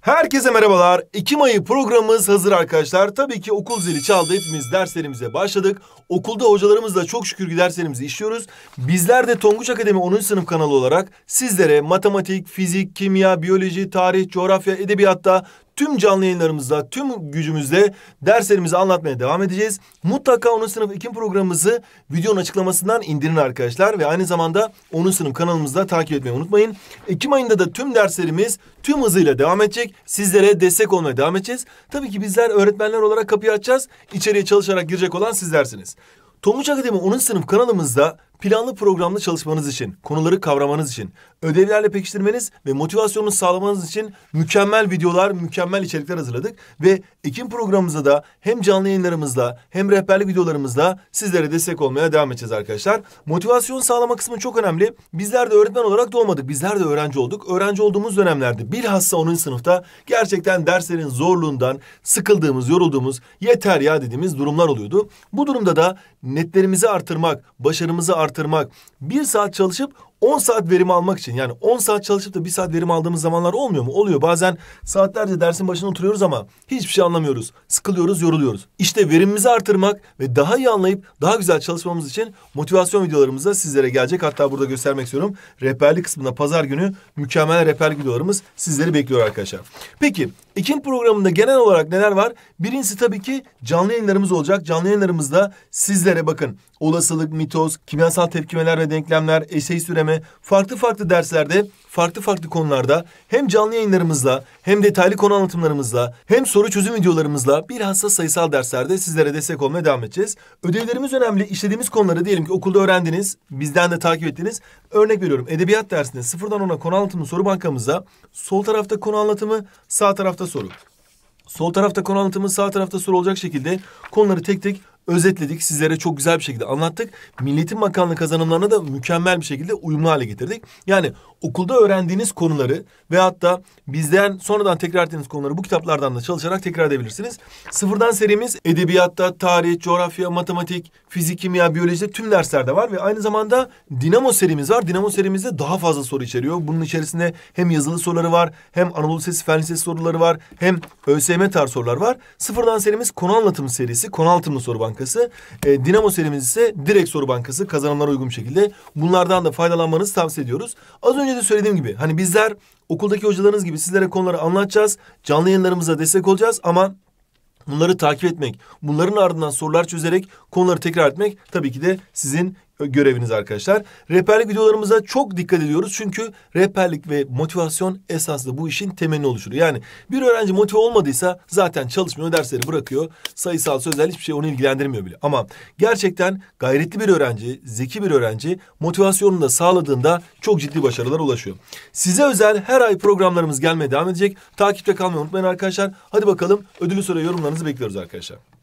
Herkese merhabalar. Ekim ayı programımız hazır arkadaşlar. Tabii ki okul zili çaldı. Hepimiz derslerimize başladık. Okulda hocalarımızla çok şükür derslerimizi işliyoruz. Bizler de Tonguç Akademi 10. sınıf kanalı olarak sizlere matematik, fizik, kimya, biyoloji, tarih, coğrafya, edebiyatta tüm canlı yayınlarımızda, tüm gücümüzle derslerimizi anlatmaya devam edeceğiz. Mutlaka onun sınıf ikim programımızı videonun açıklamasından indirin arkadaşlar ve aynı zamanda onun sınıf kanalımızda takip etmeyi unutmayın. Ekim ayında da tüm derslerimiz tüm hızıyla devam edecek. Sizlere destek olmaya devam edeceğiz. Tabii ki bizler öğretmenler olarak kapıyı açacağız. İçeriye çalışarak girecek olan sizlersiniz. Tomuç Akademi onun sınıf kanalımızda Planlı programlı çalışmanız için, konuları kavramanız için, ödevlerle pekiştirmeniz ve motivasyonunuzu sağlamanız için mükemmel videolar, mükemmel içerikler hazırladık. Ve Ekim programımıza da hem canlı yayınlarımızla hem rehberlik videolarımızla sizlere destek olmaya devam edeceğiz arkadaşlar. Motivasyon sağlama kısmı çok önemli. Bizler de öğretmen olarak doğmadık. Bizler de öğrenci olduk. Öğrenci olduğumuz dönemlerde bilhassa 10. sınıfta gerçekten derslerin zorluğundan sıkıldığımız, yorulduğumuz, yeter ya dediğimiz durumlar oluyordu. Bu durumda da netlerimizi artırmak, başarımızı artırmak, artırmak, bir saat çalışıp 10 saat verim almak için yani 10 saat çalışıp da bir saat verim aldığımız zamanlar olmuyor mu? Oluyor. Bazen saatlerce dersin başına oturuyoruz ama hiçbir şey anlamıyoruz. Sıkılıyoruz, yoruluyoruz. İşte verimimizi artırmak ve daha iyi anlayıp daha güzel çalışmamız için motivasyon videolarımız da sizlere gelecek. Hatta burada göstermek istiyorum. Rehberlik kısmında pazar günü mükemmel rehber videolarımız sizleri bekliyor arkadaşlar. Peki Ekim programında genel olarak neler var? Birincisi tabii ki canlı yayınlarımız olacak. Canlı yayınlarımızda sizlere bakın olasılık, mitoz, kimyasal tepkimeler ve denklemler, esey süreme, gündeme farklı farklı derslerde, farklı farklı konularda hem canlı yayınlarımızla, hem detaylı konu anlatımlarımızla, hem soru çözüm videolarımızla bilhassa sayısal derslerde sizlere destek olmaya devam edeceğiz. Ödevlerimiz önemli. İşlediğimiz konuları diyelim ki okulda öğrendiniz, bizden de takip ettiniz. Örnek veriyorum edebiyat dersinde sıfırdan ona konu anlatımı soru bankamızda sol tarafta konu anlatımı, sağ tarafta soru. Sol tarafta konu anlatımı, sağ tarafta soru olacak şekilde konuları tek tek özetledik. Sizlere çok güzel bir şekilde anlattık. Milletin Bakanlığı kazanımlarına da mükemmel bir şekilde uyumlu hale getirdik. Yani okulda öğrendiğiniz konuları ve hatta bizden sonradan tekrar ettiğiniz konuları bu kitaplardan da çalışarak tekrar edebilirsiniz. Sıfırdan serimiz edebiyatta, tarih, coğrafya, matematik, fizik, kimya, biyolojide tüm derslerde var ve aynı zamanda Dinamo serimiz var. Dinamo serimizde daha fazla soru içeriyor. Bunun içerisinde hem yazılı soruları var, hem Anadolu Lisesi Fen Lisesi soruları var, hem ÖSYM tarz sorular var. Sıfırdan serimiz konu anlatım serisi, konu anlatımlı soru bankası Bankası. E, Dinamo serimiz ise direkt soru bankası kazananlara uygun şekilde. Bunlardan da faydalanmanızı tavsiye ediyoruz. Az önce de söylediğim gibi hani bizler okuldaki hocalarınız gibi sizlere konuları anlatacağız. Canlı yayınlarımıza destek olacağız ama Bunları takip etmek, bunların ardından sorular çözerek konuları tekrar etmek tabii ki de sizin göreviniz arkadaşlar. Rehberlik videolarımıza çok dikkat ediyoruz. Çünkü rehberlik ve motivasyon esaslı bu işin temelini oluşturuyor. Yani bir öğrenci motive olmadıysa zaten çalışmıyor, dersleri bırakıyor. Sayısal, sözel hiçbir şey onu ilgilendirmiyor bile. Ama gerçekten gayretli bir öğrenci, zeki bir öğrenci motivasyonunu da sağladığında çok ciddi başarılar ulaşıyor. Size özel her ay programlarımız gelmeye devam edecek. Takipte kalmayı unutmayın arkadaşlar. Hadi bakalım ödülü soru yorumlarınızı bekliyoruz arkadaşlar.